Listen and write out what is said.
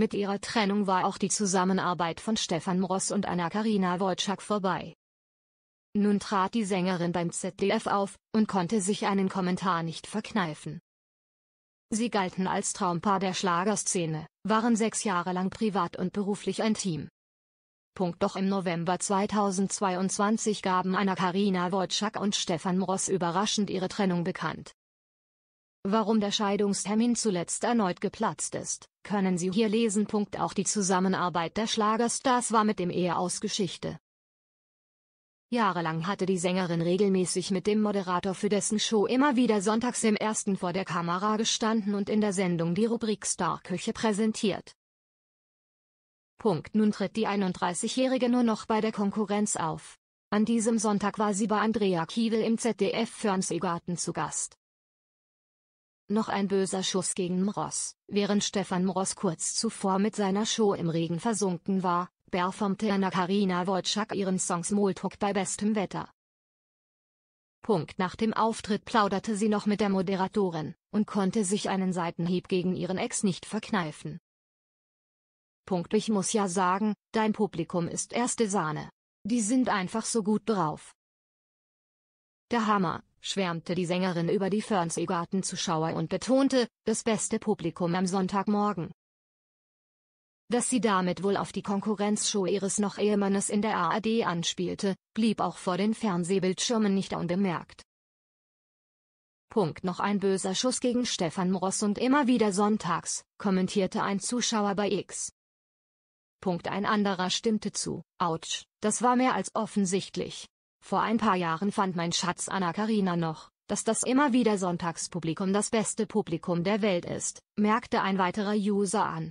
Mit ihrer Trennung war auch die Zusammenarbeit von Stefan Ross und Anna-Karina Wojcik vorbei. Nun trat die Sängerin beim ZDF auf und konnte sich einen Kommentar nicht verkneifen. Sie galten als Traumpaar der Schlagerszene, waren sechs Jahre lang privat und beruflich ein Team. Punkt doch im November 2022 gaben Anna-Karina Wojcik und Stefan Ross überraschend ihre Trennung bekannt. Warum der Scheidungstermin zuletzt erneut geplatzt ist, können Sie hier lesen. Auch die Zusammenarbeit der Schlagerstars war mit dem Eheaus Geschichte. Jahrelang hatte die Sängerin regelmäßig mit dem Moderator für dessen Show immer wieder sonntags im ersten vor der Kamera gestanden und in der Sendung die Rubrik Starküche präsentiert. Punkt. Nun tritt die 31-Jährige nur noch bei der Konkurrenz auf. An diesem Sonntag war sie bei Andrea Kiewel im ZDF Fernsehgarten zu Gast. Noch ein böser Schuss gegen Mross. Während Stefan Mross kurz zuvor mit seiner Show im Regen versunken war, performte Anna Karina Wojcik ihren Song Smalltalk bei bestem Wetter. Punkt nach dem Auftritt plauderte sie noch mit der Moderatorin und konnte sich einen Seitenhieb gegen ihren Ex nicht verkneifen. Punkt ich muss ja sagen, dein Publikum ist erste Sahne. Die sind einfach so gut drauf. Der Hammer, schwärmte die Sängerin über die Fernsehgarten Zuschauer und betonte, das beste Publikum am Sonntagmorgen. Dass sie damit wohl auf die Konkurrenzshow ihres noch Ehemannes in der ARD anspielte, blieb auch vor den Fernsehbildschirmen nicht unbemerkt. Punkt noch ein böser Schuss gegen Stefan Ross und immer wieder sonntags, kommentierte ein Zuschauer bei X. Punkt ein anderer stimmte zu, ouch, das war mehr als offensichtlich, vor ein paar Jahren fand mein Schatz Anna Karina noch, dass das immer wieder Sonntagspublikum das beste Publikum der Welt ist, merkte ein weiterer User an.